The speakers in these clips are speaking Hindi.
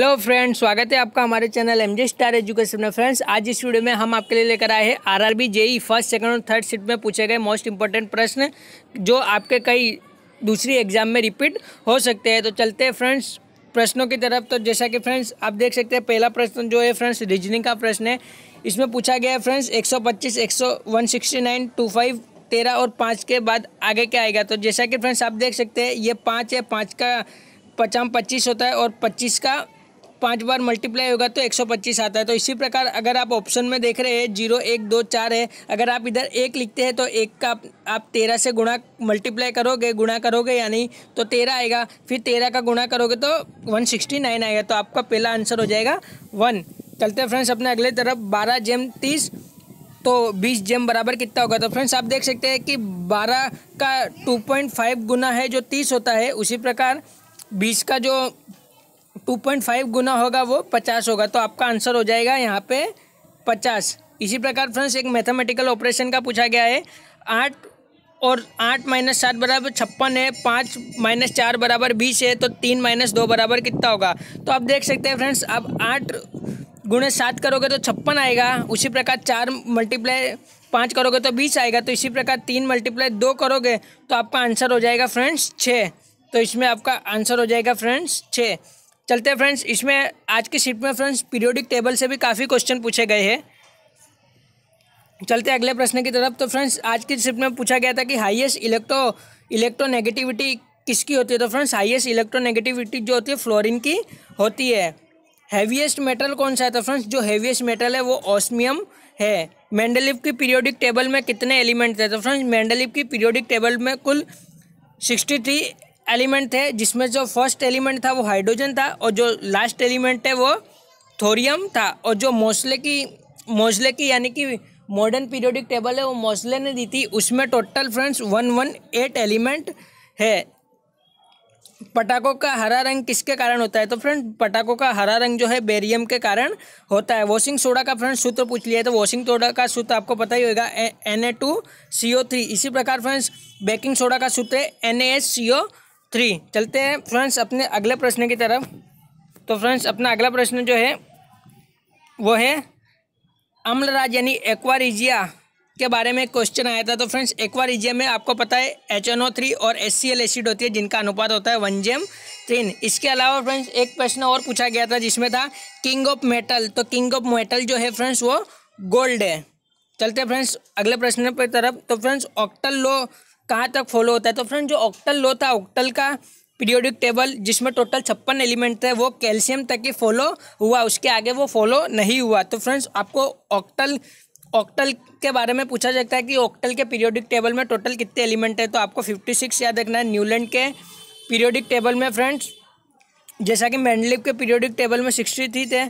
हेलो फ्रेंड्स स्वागत है आपका हमारे चैनल एम स्टार एजुकेशन में फ्रेंड्स आज इस वीडियो में हम आपके लिए लेकर आए हैं आरआरबी जेई फर्स्ट सेकंड और थर्ड सीट में पूछे गए मोस्ट इंपॉर्टेंट प्रश्न जो आपके कई दूसरी एग्जाम में रिपीट हो सकते हैं तो चलते हैं फ्रेंड्स प्रश्नों की तरफ तो जैसा कि फ्रेंड्स आप देख सकते हैं पहला प्रश्न जो है फ्रेंड्स रीजनिंग का प्रश्न है इसमें पूछा गया है फ्रेंड्स एक सौ पच्चीस एक सौ one sixty nine two five तेरह और पाँच के बाद आगे क्या आएगा तो जैसा कि फ्रेंड्स आप देख सकते हैं ये पाँच है पाँच का पचाम पच्चीस होता है और पच्चीस का पाँच बार मल्टीप्लाई होगा तो 125 आता है तो इसी प्रकार अगर आप ऑप्शन में देख रहे हैं जीरो एक दो चार है अगर आप इधर एक लिखते हैं तो एक का आप तेरह से गुणा मल्टीप्लाई करोगे गुणा करोगे यानी तो तेरह आएगा फिर तेरह का गुणा करोगे तो वन आएगा तो आपका पहला आंसर हो जाएगा वन चलते फ्रेंड्स अपने अगले तरफ बारह जेम तीस तो 20 जेम बराबर कितना होगा तो फ्रेंड्स आप देख सकते हैं कि 12 का 2.5 गुना है जो 30 होता है उसी प्रकार 20 का जो टू पॉइंट फाइव गुना होगा वो पचास होगा तो आपका आंसर हो जाएगा यहाँ पे पचास इसी प्रकार फ्रेंड्स एक मैथमेटिकल ऑपरेशन का पूछा गया है आठ और आठ माइनस सात बराबर छप्पन है पाँच माइनस चार बराबर बीस है तो तीन माइनस दो बराबर कितना होगा तो आप देख सकते हैं फ्रेंड्स आप आठ गुणे सात करोगे तो छप्पन आएगा उसी प्रकार चार मल्टीप्लाई पाँच करोगे तो बीस आएगा तो इसी प्रकार तीन मल्टीप्लाई दो करोगे तो आपका आंसर हो जाएगा फ्रेंड्स छः तो इसमें आपका आंसर हो जाएगा फ्रेंड्स छः चलते हैं फ्रेंड्स इसमें आज की शिफ्ट में फ्रेंड्स पीरियोडिक टेबल से भी काफ़ी क्वेश्चन पूछे गए हैं चलते अगले प्रश्न की तरफ तो फ्रेंड्स आज की शिफ्ट में पूछा गया था कि हाईएस्ट इलेक्ट्रो इलेक्ट्रोनेगेटिविटी किसकी होती है तो फ्रेंड्स हाईएस्ट इलेक्ट्रोनेगेटिविटी जो होती है फ्लोरिन की होती है हैवीएस्ट मेटल कौन सा है तो फ्रेंड्स जो हैवीएस्ट मेटल है वो ऑस्मियम है मैंडलिप की पीरियोडिक टेबल में कितने एलिमेंट थे तो फ्रेंड्स मैंडलिप की पीरियोडिक टेबल में कुल सिक्सटी थ्री एलिमेंट थे जिसमें जो फर्स्ट एलिमेंट था वो हाइड्रोजन था और जो लास्ट एलिमेंट है वो थोरियम था और जो मोसले की मोजले की यानी कि मॉडर्न पीरियोडिक टेबल है वो मोसले ने दी थी उसमें total friends one one eight element है पटाखों का हरा रंग किसके कारण होता है तो फ्रेंड पटाखों का हरा रंग जो है बेरियम के कारण होता है वॉशिंग सोडा का फ्रेंड सूत्र पूछ लिया है तो वॉशिंग सोडा का सूत्र आपको पता ही होगा N A two C O three इसी प्रकार फ्रेंड्स बेकिंग सोडा का सूत्र है N A S C O three चलते हैं फ्रेंड्स अपने अगले प्रश्न की तरफ तो फ्रेंड्स अपना अगला प्रश्न जो है वो है अम्लराज यानी एक्वारिजिया के बारे में क्वेश्चन आया था तो फ्रेंड्स एक्वारिजिया में आपको पता है एच एन ओ थ्री और एस सी एल एसिड होती है जिनका अनुपात होता है वन जेम तीन इसके अलावा फ्रेंड्स एक प्रश्न और पूछा गया था जिसमें था किंग ऑफ मेटल तो किंग ऑफ मेटल जो है फ्रेंड्स वो गोल्ड है चलते फ्रेंड्स अगले प्रश्न पर तरफ तो फ्रेंड्स ऑक्टल लो कहाँ तक फॉलो होता है तो फ्रेंड जो ऑक्टल लो था ऑक्टल का पीरियोडिक टेबल जिसमें टोटल छप्पन एलिमेंट थे वो कैल्शियम तक ही फॉलो हुआ उसके आगे वो फॉलो नहीं हुआ तो फ्रेंड्स आपको ऑक्टल ऑक्टल के बारे में पूछा जाता है कि ऑक्टल के पीरियोडिक टेबल में टोटल कितने एलिमेंट है तो आपको फिफ्टी सिक्स याद रखना है न्यूलैंड के पीरियोडिक टेबल में फ्रेंड्स जैसा कि मैंडलिप के पीरियोडिक टेबल में सिक्सटी थ्री थे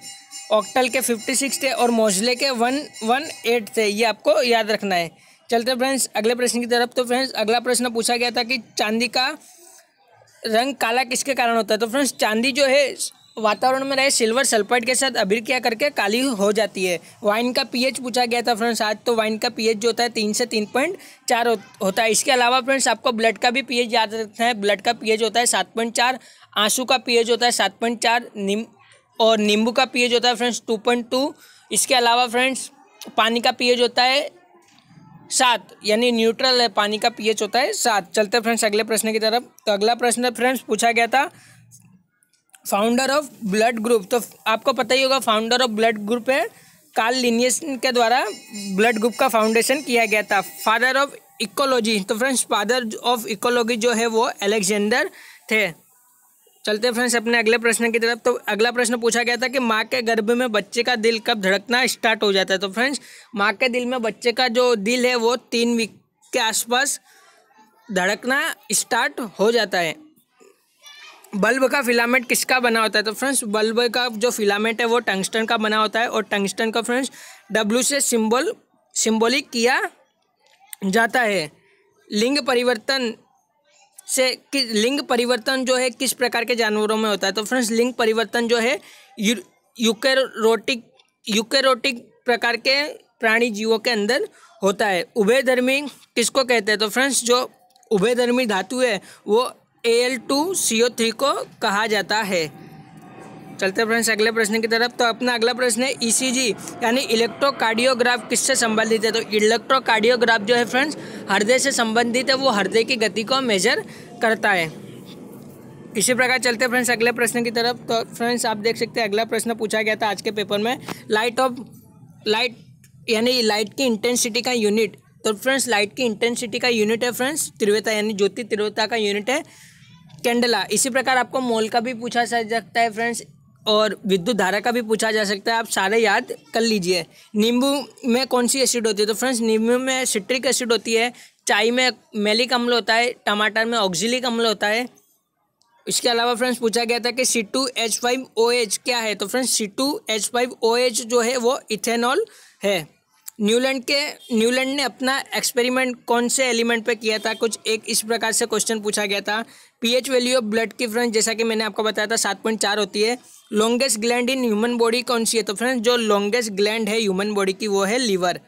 ऑक्टल के फिफ्टी सिक्स थे और मोजले के वन वन एट थे ये आपको याद रखना है चलते फ्रेंड्स अगले प्रश्न की तरफ तो फ्रेंड्स अगला प्रश्न पूछा गया था कि चांदी का रंग काला किसके कारण होता है तो फ्रेंड्स चांदी जो है वातावरण में रहे सिल्वर सल्फाइड के साथ अभिक्रिया करके काली हो जाती है वाइन का पीएच पूछा गया था फ्रेंड्स आज तो वाइन का पीएच जो होता है तीन से तीन पॉइंट चार होता है इसके अलावा फ्रेंड्स आपको ब्लड का भी पीएच याद रखना है ब्लड का पीएच होता है सात पॉइंट चार आंसू का पीएच होता है सात पॉइंट चार निम और नींबू का पीएच होता है फ्रेंड्स टू पॉइंट टू इसके अलावा फ्रेंड्स पानी का पीएच होता है सात यानी न्यूट्रल है पानी का पीएच होता है सात चलते फ्रेंड्स अगले प्रश्न की तरफ तो अगला प्रश्न फ्रेंड्स पूछा गया था फाउंडर ऑफ ब्लड ग्रुप तो आपको पता ही होगा फाउंडर ऑफ ब्लड ग्रुप है कार्ल लिनियस के द्वारा ब्लड ग्रुप का फाउंडेशन किया गया था फादर ऑफ इकोलॉजी तो फ्रेंड्स फादर ऑफ इकोलॉजी जो है वो एलेक्जेंडर थे चलते फ्रेंड्स अपने अगले प्रश्न की तरफ तो अगला प्रश्न पूछा गया था कि माँ के गर्भ में बच्चे का दिल कब धड़कना स्टार्ट हो जाता है तो फ्रेंड्स माँ के दिल में बच्चे का जो दिल है वो तीन वीक के आसपास धड़कना स्टार्ट हो जाता है बल्ब का फिलामेंट किसका बना होता है तो फ्रेंड्स बल्ब का जो फिलामेंट है वो टंगस्टन का बना होता है और टंगस्टन का फ्रेंड्स डब्ल्यू से सिंबल सिंबॉलिक किया जाता है लिंग परिवर्तन से कि लिंग परिवर्तन जो है किस प्रकार के जानवरों में होता है तो फ्रेंड्स लिंग परिवर्तन जो है यू, यूकेरोटिक यूकेरोटिक प्रकार के प्राणी जीवों के अंदर होता है उभयधर्मी किसको कहते हैं तो फ्रेंड्स जो उभयधर्मी धातु है वो A L two C O three को कहा जाता है चलते फ्रेंड्स अगले प्रश्न की तरफ तो अपना अगला प्रश्न है ईसीजी e यानी इलेक्ट्रोकार्डियोग्राफ किससे संबंधित है तो इलेक्ट्रोकार्डियोग्राफ जो है फ्रेंड्स हृदय से संबंधित है वो हृदय की गति को मेजर करता है इसी प्रकार चलते फ्रेंड्स अगले प्रश्न की तरफ तो फ्रेंड्स आप देख सकते हैं अगला प्रश्न पूछा गया था आज के पेपर में लाइट ऑफ लाइट यानी लाइट की इंटेंसिटी का यूनिट तो फ्रेंड्स लाइट की इंटेंसिटी का यूनिट है फ्रेंड्स त्रिवेता यानी ज्योति त्रिवेता का यूनिट है कैंडला इसी प्रकार आपको मोल का भी पूछा जा सकता है फ्रेंड्स और विद्युत धारा का भी पूछा जा सकता है आप सारे याद कर लीजिए नींबू में कौन सी एसिड होती है तो फ्रेंड्स नींबू में सिट्रिक एसिड होती है चाय में मेलिक अम्ल होता है टमाटर में ऑक्जिलिक अम्ल होता है इसके अलावा फ्रेंड्स पूछा गया था कि C two H five O H क्या है तो friends C two H five O H जो है वो इथेनॉल है न्यूलैंड के न्यूलैंड ने अपना एक्सपेरिमेंट कौन से एलिमेंट पे किया था कुछ एक इस प्रकार से क्वेश्चन पूछा गया था पीएच वैल्यू ऑफ ब्लड की फ्रेंड्स जैसा कि मैंने आपको बताया था सात पॉइंट चार होती है longest gland in human body कौन सी है तो फ्रेंड्स जो लॉन्गेस्ट ग्लैंड है ह्यूमन बॉडी की वो है लीवर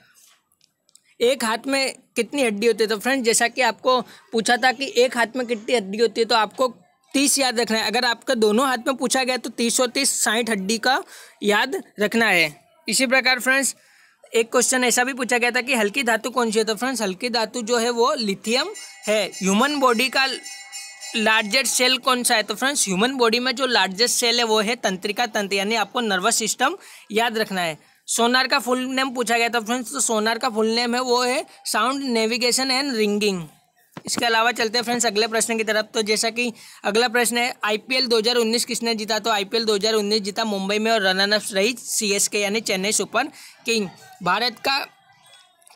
एक हाथ में कितनी हड्डी होती है तो फ्रेंड्स जैसा कि आपको पूछा था कि एक हाथ में कितनी हड्डी होती है तो आपको तीस याद रखना है अगर आपका दोनों हाथ में पूछा गया तो तीस सौ तीस साठ हड्डी का याद रखना है इसी प्रकार फ्रेंड्स एक क्वेश्चन ऐसा भी पूछा गया था कि हल्की धातु कौन सी है तो फ्रेंड्स हल्की धातु जो है वो लिथियम है ह्यूमन बॉडी का लार्जेस्ट सेल कौन सा है तो फ्रेंड्स ह्यूमन बॉडी में जो लार्जेस्ट सेल है वो है तंत्रिका तंत्र यानी आपको नर्वस सिस्टम याद रखना है सोनार का फुल नेम पूछा गया था फ्रेंड्स तो सोनार का फुल नेम है वो है साउंड नेविगेशन एंड रिंगिंग इसके अलावा चलते हैं फ्रेंड्स अगले प्रश्न की तरफ तो जैसा कि अगला प्रश्न है आईपीएल 2019 किसने जीता तो आईपीएल 2019 जीता मुंबई में और रनर रही सीएसके यानी चेन्नई सुपर किंग भारत का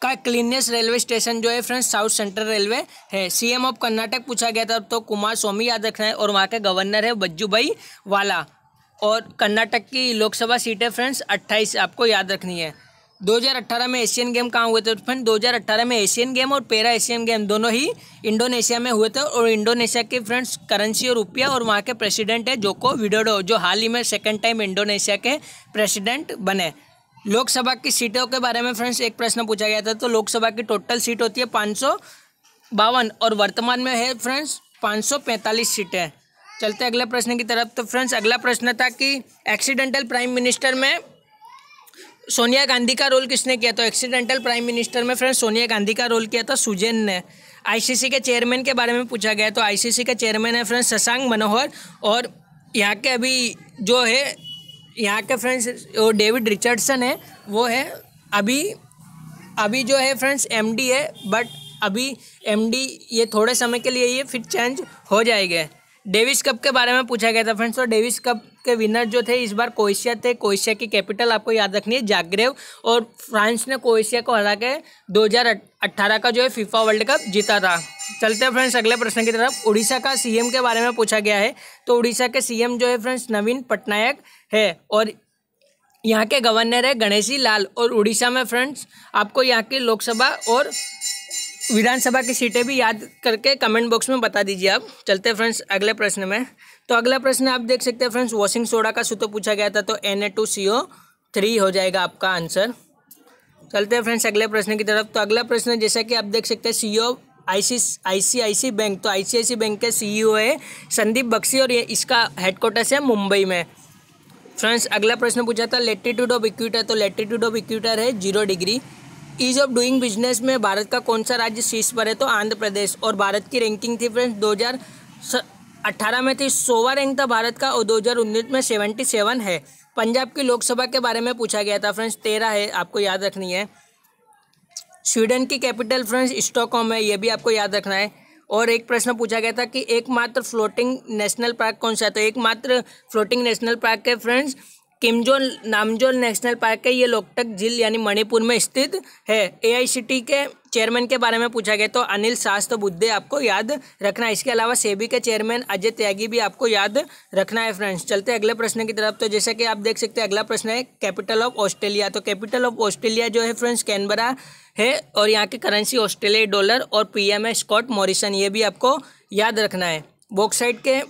का क्लीनेस्ट रेलवे स्टेशन जो है फ्रेंड्स साउथ सेंट्रल रेलवे है सीएम ऑफ कर्नाटक पूछा गया था तो कुमार स्वामी याद रखना है और वहाँ के गवर्नर है बज्जू भाई वाला और कर्नाटक की लोकसभा सीट है फ्रेंड्स अट्ठाईस आपको याद रखनी है 2018 में एशियन गेम कहाँ हुए थे फ्रेंड 2018 में एशियन गेम और पेरा एशियन गेम दोनों ही इंडोनेशिया में हुए थे और इंडोनेशिया के फ्रेंड्स करेंसी और रुपया और वहाँ के प्रेसिडेंट है जोको विडोडो जो हाल ही में सेकेंड टाइम इंडोनेशिया के प्रेसिडेंट बने लोकसभा की सीटों के बारे में फ्रेंड्स एक प्रश्न पूछा गया था तो लोकसभा की टोटल सीट होती है पाँच बावन और वर्तमान में है फ्रेंड्स पाँच सौ पैंतालीस सीटें चलते अगले प्रश्न की तरफ तो फ्रेंड्स अगला प्रश्न था कि एक्सीडेंटल प्राइम मिनिस्टर में सोनिया गांधी का रोल किसने किया तो एक्सीडेंटल प्राइम मिनिस्टर में फ्रेंड्स सोनिया गांधी का रोल किया था सुजैन ने आईसीसी के चेयरमैन के बारे में पूछा गया तो आईसीसी के चेयरमैन है फ्रेंड्स शशांक मनोहर और यहाँ के अभी जो है यहाँ के फ्रेंड्स वो डेविड रिचर्डसन है वो है अभी अभी जो है फ्रेंड्स एमडी है बट अभी एमडी ये थोड़े समय के लिए ये फिर चेंज हो जाएगा डेविस कप के बारे में पूछा गया था फ्रेंड्स और तो डेविस कप के विनर जो थे इस बार क्रोएशिया थे क्रोएशिया की कैपिटल आपको याद रखनी है जागरेव और फ्रांस ने क्रोएशिया को हरा के 2018 का जो है फीफा वर्ल्ड कप जीता था चलते हैं फ्रेंड्स अगले प्रश्न की तरफ उड़ीसा का सीएम के बारे में पूछा गया है तो उड़ीसा के सी जो है फ्रेंड्स नवीन पटनायक है और यहाँ के गवर्नर है गणेशी लाल और उड़ीसा में फ्रेंड्स आपको यहाँ की लोकसभा और विधानसभा की सीटें भी याद करके कमेंट बॉक्स में बता दीजिए आप चलते हैं फ्रेंड्स अगले प्रश्न में तो अगला प्रश्न आप देख सकते हैं फ्रेंड्स वॉशिंग सोडा का सूत्र पूछा गया था तो N A two C O three हो जाएगा आपका आंसर चलते हैं फ्रेंड्स अगले प्रश्न की तरफ तो अगला प्रश्न जैसा कि आप देख सकते हैं सी ओ आईसीआईसी बैंक तो आईसीआईसी बैंक के सीईओ e है संदीप बक्सी और ये इसका हेडक्वार्टर्स है मुंबई में फ्रेंड्स अगला प्रश्न पूछा था लेटीट्यूड ऑफ इक्विटर तो लेटीट्यूड ऑफ इक्विटर है zero degree ease of doing business में भारत का कौन सा राज्य शीर्ष पर है तो आंध्र प्रदेश और भारत की रैंकिंग थी फ्रेंड्स अट्ठारह में थी सोवा रैंक था भारत का और दो हजार उन्नीस में सेवेंटी सेवन है पंजाब की लोकसभा के बारे में पूछा गया था फ्रेंड्स तेरह है आपको याद रखनी है स्वीडन की कैपिटल फ्रेंड्स स्टॉकहोम है यह भी आपको याद रखना है और एक प्रश्न पूछा गया था कि एकमात्र फ्लोटिंग नेशनल पार्क कौन सा है तो एकमात्र फ्लोटिंग नेशनल पार्क है फ्रेंड्स किमजोन नामजोल नेशनल पार्क के ये लोकटक झील यानी मणिपुर में स्थित है एआईसीटी के चेयरमैन के बारे में पूछा गया तो अनिल शास्त्र तो बुद्धे आपको याद रखना इसके अलावा सेबी के चेयरमैन अजय त्यागी भी आपको याद रखना है फ्रेंड्स चलते अगले प्रश्न की तरफ तो जैसा कि आप देख सकते हैं अगला प्रश्न है कैपिटल ऑफ ऑस्ट्रेलिया तो कैपिटल ऑफ ऑस्ट्रेलिया जो है फ्रेंड्स कैनबरा है और यहाँ की करेंसी ऑस्ट्रेलियाई डॉलर और पी है स्कॉट मॉरिसन ये भी आपको याद रखना है बॉक्साइड के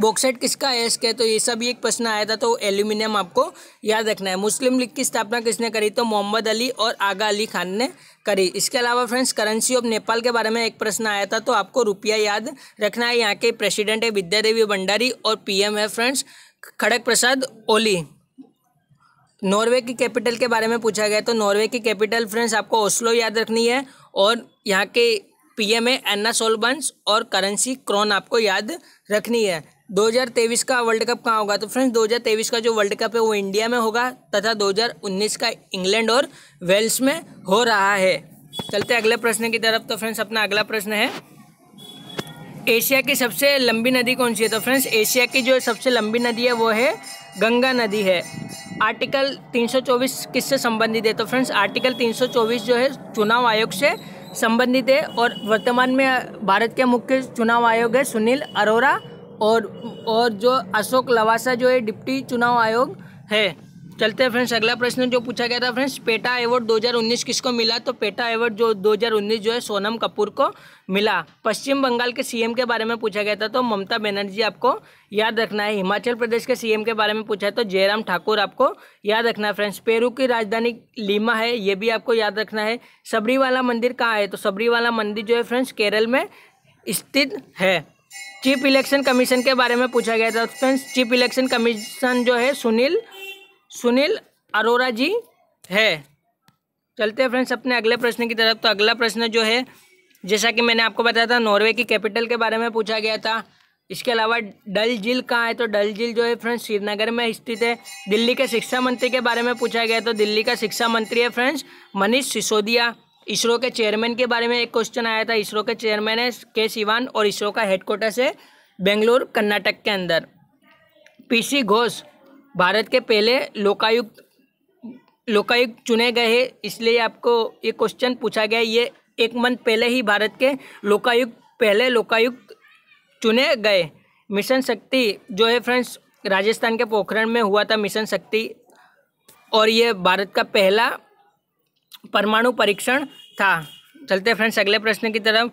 बॉक्साइट किसका है इसके तो ये सब एक प्रश्न आया था तो एल्यूमिनियम आपको याद रखना है मुस्लिम लीग की स्थापना किसने करी तो मोहम्मद अली और आगा अली खान ने करी इसके अलावा फ्रेंड्स करेंसी ऑफ नेपाल के बारे में एक प्रश्न आया था तो आपको रुपया याद रखना है यहाँ के प्रेसिडेंट है विद्यादेवी भंडारी और पी है फ्रेंड्स खड़ग प्रसाद ओली नॉर्वे की कैपिटल के बारे में पूछा गया तो नॉर्वे की कैपिटल फ्रेंड्स आपको ओस्लो याद रखनी है और यहाँ के एम है एन्ना सोलबंस और करेंसी क्रोन आपको याद रखनी है 2023 का वर्ल्ड कप कहाँ होगा तो फ्रेंड्स 2023 का जो वर्ल्ड कप है वो इंडिया में होगा तथा 2019 का इंग्लैंड और वेल्स में हो रहा है चलते अगले प्रश्न की तरफ तो फ्रेंड्स अपना अगला प्रश्न है एशिया की सबसे लंबी नदी कौन सी है तो फ्रेंड्स एशिया की जो सबसे लंबी नदी है वो है गंगा नदी है आर्टिकल 324 किससे संबंधित है तो फ्रेंड्स आर्टिकल 324 जो है चुनाव आयोग से संबंधित है और वर्तमान में भारत के मुख्य चुनाव आयोग है सुनील अरोरा और और जो अशोक लवासा जो है डिप्टी चुनाव आयोग है चलते हैं फ्रेंड्स अगला प्रश्न जो पूछा गया था फ्रेंड्स पेटा अवार्ड 2019 किसको मिला तो पेटा अवार्ड जो 2019 जो है सोनम कपूर को मिला पश्चिम बंगाल के सीएम के बारे में पूछा गया था तो ममता बनर्जी आपको याद रखना है हिमाचल प्रदेश के सीएम के बारे में पूछा है तो जयराम ठाकुर आपको याद रखना है फ्रेंड्स पेरू की राजधानी लीमा है ये भी आपको याद रखना है सबरीवाला मंदिर कहाँ है तो सबरीवाला मंदिर जो है फ्रेंड्स केरल में स्थित है चीफ इलेक्शन कमीशन के बारे में पूछा गया था तो फ्रेंड्स चीफ इलेक्शन कमीशन जो है सुनील सुनील अरोरा जी है चलते हैं फ्रेंड्स अपने अगले प्रश्न की तरफ तो अगला प्रश्न जो है जैसा कि मैंने आपको बताया था नॉर्वे की कैपिटल के बारे में पूछा गया था इसके अलावा डल झील कहाँ है तो डल झील जो है फ्रेंड्स श्रीनगर में स्थित है दिल्ली के शिक्षा मंत्री के बारे में पूछा गया तो दिल्ली का शिक्षा मंत्री है फ्रेंड्स मनीष सिसोदिया इसरो के चेयरमैन के बारे में एक क्वेश्चन आया था इसरो के चेयरमैन है के सिवान और इसरो का हेडक्वार्टर्स है बेंगलोर कर्नाटक के अंदर पीसी घोष भारत के पहले लोकायुक्त लोकायुक्त चुने गए हैं इसलिए आपको ये क्वेश्चन पूछा गया ये एक मंथ पहले ही भारत के लोकायुक्त पहले लोकायुक्त चुने गए मिशन शक्ति जो है फ्रेंड्स राजस्थान के पोखरण में हुआ था मिशन शक्ति और ये भारत का पहला परमाणु परीक्षण था चलते फ्रेंड्स अगले प्रश्न की तरफ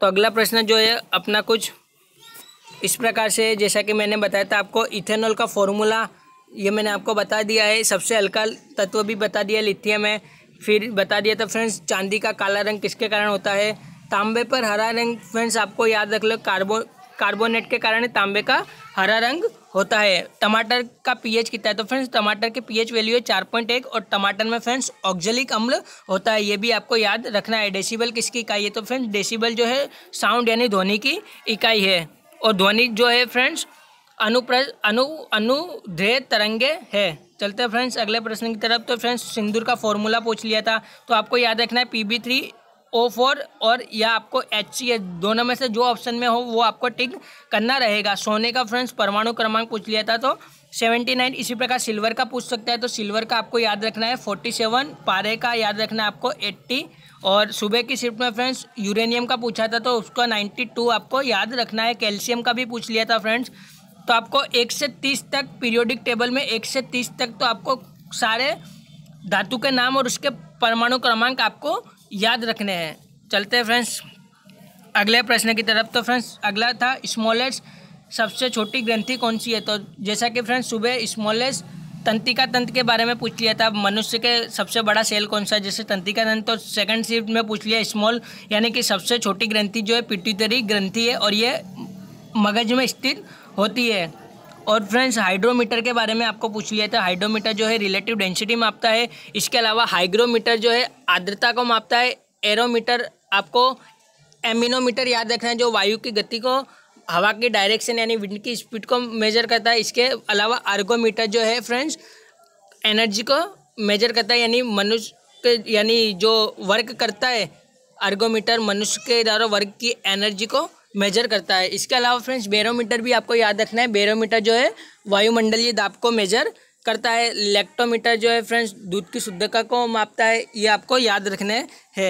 तो अगला प्रश्न जो है अपना कुछ इस प्रकार से जैसा कि मैंने बताया था आपको इथेनॉल का फॉर्मूला ये मैंने आपको बता दिया है सबसे हल्का तत्व भी बता दिया लिथियम है फिर बता दिया था फ्रेंड्स चांदी का काला रंग किसके कारण होता है तांबे पर हरा रंग फ्रेंड्स आपको याद रख लो कार्बो कार्बोनेट के कारण तांबे का हरा रंग होता है टमाटर का पीएच कितना है तो फ्रेंड्स टमाटर के पीएच वैल्यू है चार पॉइंट एक और टमाटर में फ्रेंड्स ऑक्जलिक अम्ल होता है ये भी आपको याद रखना है डेसीबल किसकी इकाई है तो फ्रेंड्स डेसीबल जो है साउंड यानी ध्वनि की इकाई है और ध्वनि जो है फ्रेंड्स अनुप्र अनु अनुध्रेय तरंगे है चलते फ्रेंड्स अगले प्रश्न की तरफ तो फ्रेंड्स सिंदूर का फॉर्मूला पूछ लिया था तो आपको याद रखना है P B three O four और या आपको एच सी एच दोनों में से जो ऑप्शन में हो वो आपको टिक करना रहेगा सोने का फ्रेंड्स परमाणु क्रमांक पूछ लिया था तो सेवेंटी नाइन इसी प्रकार सिल्वर का पूछ सकता है तो सिल्वर का आपको याद रखना है फोर्टी सेवन पारे का याद रखना है आपको एट्टी और सुबह की शिफ्ट में फ्रेंड्स यूरेनियम का पूछा था तो उसका नाइन्टी टू आपको याद रखना है कैल्शियम का भी पूछ लिया था फ्रेंड्स तो आपको एक से तीस तक पीरियोडिक टेबल में एक से तीस तक तो आपको सारे धातु के नाम और उसके परमाणु क्रमांक आपको याद रखने हैं चलते हैं फ्रेंड्स अगले प्रश्न की तरफ तो फ्रेंड्स अगला था स्मॉलेस्ट सबसे छोटी ग्रंथि कौन सी है तो जैसा कि फ्रेंड्स सुबह स्मॉलेस्ट तंत्रिका तंत्र के बारे में पूछ लिया था मनुष्य के सबसे बड़ा सेल कौन सा है जैसे तंत्रिका तंत्र तो सेकंड शिफ्ट में पूछ लिया स्मॉल यानी कि सबसे छोटी ग्रंथि जो है पिट्यूटरी ग्रंथि है और ये मगज में स्थित होती है और फ्रेंड्स हाइड्रोमीटर के बारे में आपको पूछ लिया था हाइड्रोमीटर जो है रिलेटिव डेंसिटी मापता है इसके अलावा हाइग्रोमीटर जो है आर्द्रता को मापता है एरोमीटर आपको एमिनोमीटर याद रखना है जो वायु की गति को हवा की डायरेक्शन यानी विंड की स्पीड को मेजर करता है इसके अलावा आर्गोमीटर जो है फ्रेंड्स एनर्जी को मेजर करता है यानी मनुष्य यानी जो वर्क करता है आर्गोमीटर मनुष्य के द्वारा वर्क की एनर्जी को मेजर करता है इसके अलावा फ्रेंड्स बेरोमीटर भी आपको याद रखना है बेरोमीटर जो है वायुमंडलीय दाब को मेजर करता है लेक्टोमीटर जो है फ्रेंड्स दूध की शुद्धता को मापता है ये आपको याद रखने है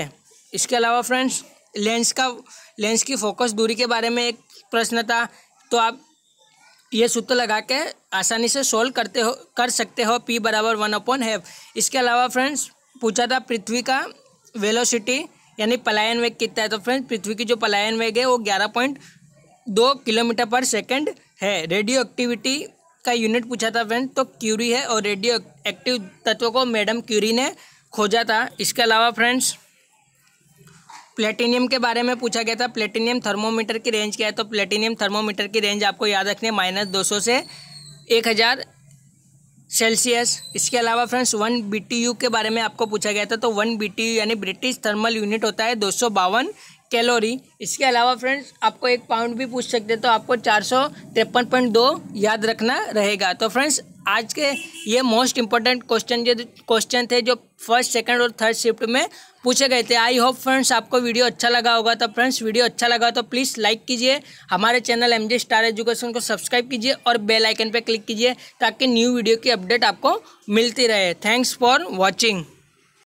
इसके अलावा फ्रेंड्स लेंस का लेंस की फोकस दूरी के बारे में एक प्रश्न था तो आप ये सूत्र लगा के आसानी से सोल्व करते हो कर सकते हो पी बराबर वन अपॉन हैव इसके अलावा फ्रेंड्स पूछा था पृथ्वी का वेलोसिटी यानी पलायन वेग कितना है तो फ्रेंड्स पृथ्वी की जो पलायन वेग है वो ग्यारह पॉइंट दो किलोमीटर पर सेकंड है रेडियो एक्टिविटी का यूनिट पूछा था फ्रेंड तो क्यूरी है और रेडियो एक्टिव तत्व को मैडम क्यूरी ने खोजा था इसके अलावा फ्रेंड्स प्लेटिनियम के बारे में पूछा गया था प्लेटिनियम थर्मोमीटर की रेंज क्या है तो प्लेटिनियम थर्मोमीटर की रेंज आपको याद रखनी है माइनस दो से एक हज़ार सेल्सियस इसके अलावा फ्रेंड्स वन बी के बारे में आपको पूछा गया था तो वन बी यानी ब्रिटिश थर्मल यूनिट होता है दो कैलोरी इसके अलावा फ्रेंड्स आपको एक पाउंड भी पूछ सकते तो आपको चार सौ तिरपन पॉइंट दो याद रखना रहेगा तो फ्रेंड्स आज के ये मोस्ट इंपॉर्टेंट क्वेश्चन जो क्वेश्चन थे जो फर्स्ट सेकंड और थर्ड शिफ्ट में पूछे गए थे आई होप फ्रेंड्स आपको वीडियो अच्छा लगा होगा तो फ्रेंड्स वीडियो अच्छा लगा तो प्लीज़ लाइक कीजिए हमारे channel M G star education को सब्सक्राइब कीजिए और बेल आइकन पर क्लिक कीजिए ताकि न्यू वीडियो की अपडेट आपको मिलती रहे थैंक्स फॉर वॉचिंग